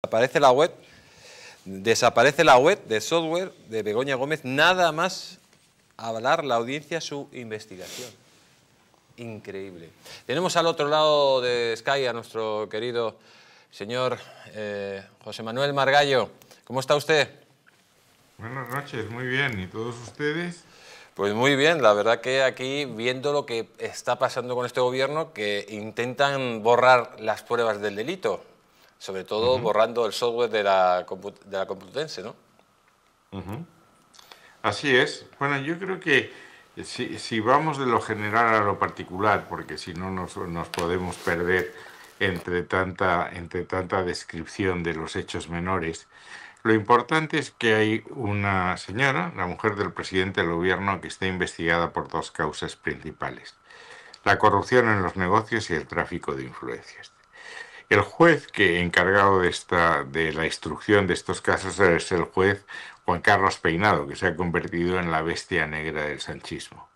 Aparece la web, desaparece la web de software de Begoña Gómez, nada más avalar la audiencia su investigación. Increíble. Tenemos al otro lado de Sky a nuestro querido señor eh, José Manuel Margallo. ¿Cómo está usted? Buenas noches, muy bien. ¿Y todos ustedes? Pues muy bien, la verdad que aquí viendo lo que está pasando con este gobierno, que intentan borrar las pruebas del delito, sobre todo borrando el software de la, de ¿no? Así es. Bueno, yo creo que si, vamos de lo general a lo particular, porque si no nos, nos podemos perder entre tanta, entre tanta descripción de los hechos menores, lo importante es que hay una señora, la mujer del presidente del gobierno, que está investigada por dos causas principales, la corrupción en los negocios y el tráfico de influencias. El juez que encargado de, esta, de la instrucción de estos casos es el juez Juan Carlos Peinado, que se ha convertido en la bestia negra del sanchismo.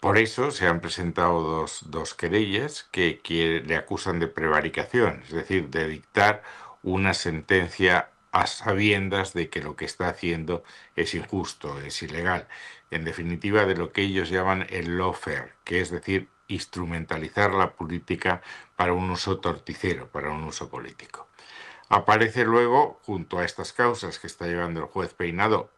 Por eso se han presentado dos, querellas que, le acusan de prevaricación, es decir, de dictar una sentencia a sabiendas de que lo que está haciendo es injusto, es ilegal. En definitiva, de lo que ellos llaman el lofer, que es decir, instrumentalizar la política para un uso torticero, para un uso político. Aparece luego, junto a estas causas que está llevando el juez Peinado,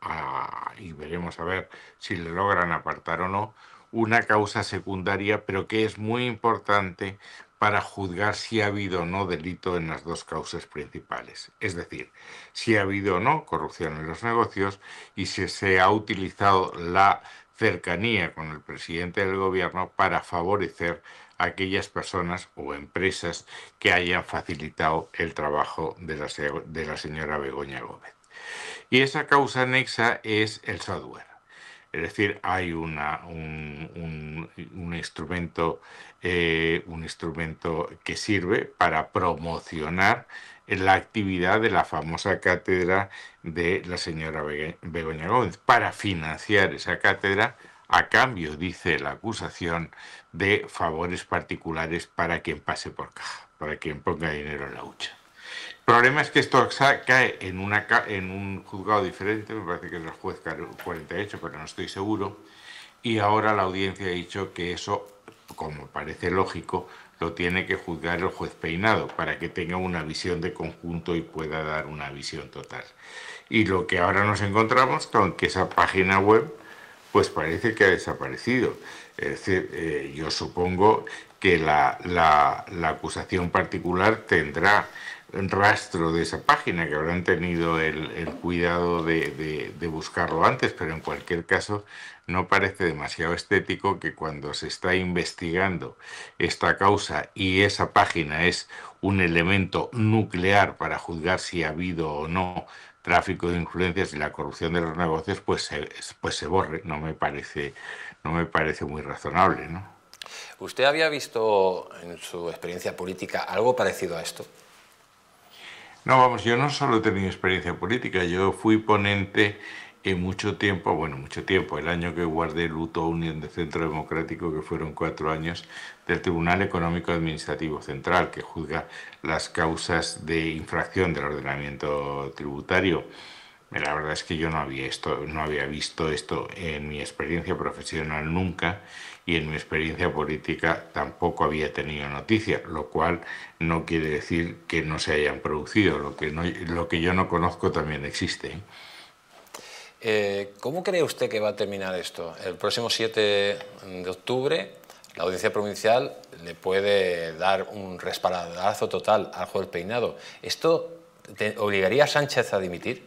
y veremos a ver si le logran apartar o no, una causa secundaria, pero que es muy importante para juzgar si ha habido o no delito en las dos causas principales. Es decir, si ha habido o no corrupción en los negocios y si se ha utilizado la cercanía con el presidente del gobierno para favorecer a aquellas personas o empresas que hayan facilitado el trabajo de la, señora Begoña Gómez. Y esa causa anexa es el software. Es decir, hay un, instrumento, eh, un instrumento que sirve para promocionar en la actividad de la famosa cátedra de la señora Begoña Gómez, para financiar esa cátedra a cambio, dice la acusación, de favores particulares para quien pase por caja, para quien ponga dinero en la hucha. El problema es que esto cae en, una, en un juzgado diferente, me parece que es el juez 48, pero no estoy seguro, y ahora la audiencia ha dicho que eso, como parece lógico, lo tiene que juzgar el juez peinado para que tenga una visión de conjunto y pueda dar una visión total. Y lo que ahora nos encontramos con que esa página web pues parece que ha desaparecido. Eh, yo supongo que la, la, la acusación particular tendrá rastro de esa página, que habrán tenido el, cuidado de, buscarlo antes, pero en cualquier caso no parece demasiado estético que cuando se está investigando esta causa y esa página es un elemento nuclear para juzgar si ha habido o no tráfico de influencias y la corrupción de los negocios, pues se, pues se borre. No me parece, no me parece muy razonable, ¿no? ¿Usted había visto en su experiencia política algo parecido a esto? No, vamos, yo no solo he tenido experiencia política, yo fui ponente en mucho tiempo, bueno, mucho tiempo, el año que guardé luto unión de Centro Democrático, que fueron cuatro años, del Tribunal Económico Administrativo Central, que juzga las causas de infracción del ordenamiento tributario. La verdad es que yo no había, esto, no había visto esto en mi experiencia profesional nunca y en mi experiencia política tampoco había tenido noticia, lo cual no quiere decir que no se hayan producido. Lo que, no, lo que yo no conozco también existe. ¿eh? Eh, ¿Cómo cree usted que va a terminar esto? El próximo 7 de octubre, la audiencia provincial le puede dar un respaldazo total al juez peinado. ¿Esto obligaría a Sánchez a dimitir?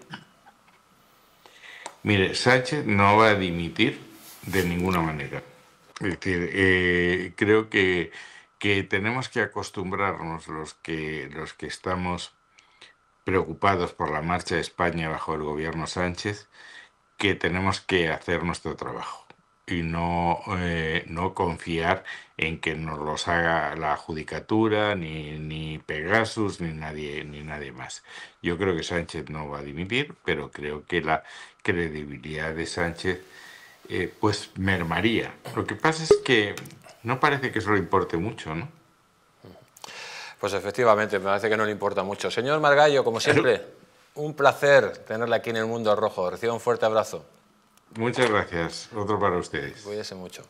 Mire, Sánchez no va a dimitir de ninguna manera. Es decir, eh, creo que, que, tenemos que acostumbrarnos los que, los que estamos preocupados por la marcha de España bajo el gobierno Sánchez, que tenemos que hacer nuestro trabajo y no, eh, no confiar en que nos los haga la judicatura, ni, ni Pegasus, ni nadie, ni nadie más. Yo creo que Sánchez no va a dimitir, pero creo que la credibilidad de Sánchez eh, pues mermaría. Lo que pasa es que no parece que eso le importe mucho, ¿no? Pues efectivamente, me parece que no le importa mucho. Señor Margallo, como siempre, un placer tenerle aquí en el Mundo Rojo. Reciba un fuerte abrazo. Muchas gracias. Otro para ustedes. Cuídese mucho.